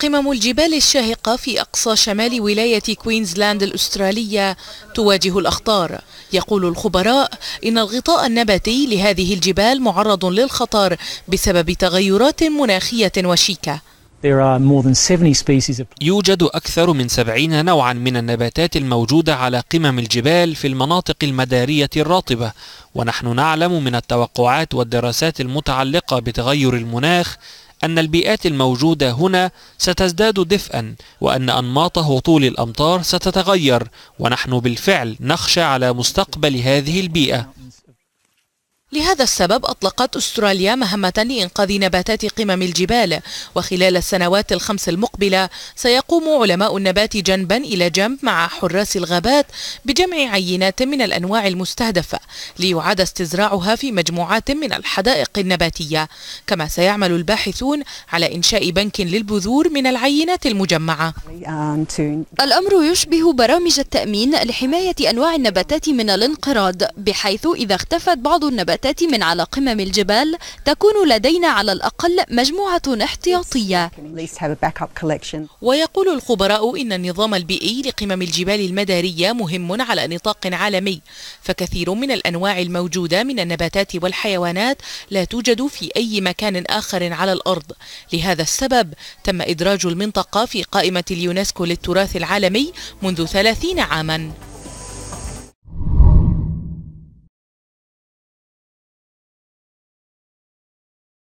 قمم الجبال الشاهقة في أقصى شمال ولاية كوينزلاند الأسترالية تواجه الأخطار يقول الخبراء إن الغطاء النباتي لهذه الجبال معرض للخطر بسبب تغيرات مناخية وشيكة يوجد أكثر من سبعين نوعا من النباتات الموجودة على قمم الجبال في المناطق المدارية الرطبة ونحن نعلم من التوقعات والدراسات المتعلقة بتغير المناخ أن البيئات الموجودة هنا ستزداد دفئا وأن أنماط هطول الأمطار ستتغير ونحن بالفعل نخشى على مستقبل هذه البيئة لهذا السبب أطلقت أستراليا مهمة لإنقاذ نباتات قمم الجبال وخلال السنوات الخمس المقبلة سيقوم علماء النبات جنبا إلى جنب مع حراس الغابات بجمع عينات من الأنواع المستهدفة ليعاد استزراعها في مجموعات من الحدائق النباتية كما سيعمل الباحثون على إنشاء بنك للبذور من العينات المجمعة الأمر يشبه برامج التأمين لحماية أنواع النباتات من الانقراض بحيث إذا اختفت بعض النباتات تأتي من على قمم الجبال تكون لدينا على الأقل مجموعة احتياطية ويقول الخبراء إن النظام البيئي لقمم الجبال المدارية مهم على نطاق عالمي فكثير من الأنواع الموجودة من النباتات والحيوانات لا توجد في أي مكان آخر على الأرض لهذا السبب تم إدراج المنطقة في قائمة اليونسكو للتراث العالمي منذ 30 عاماً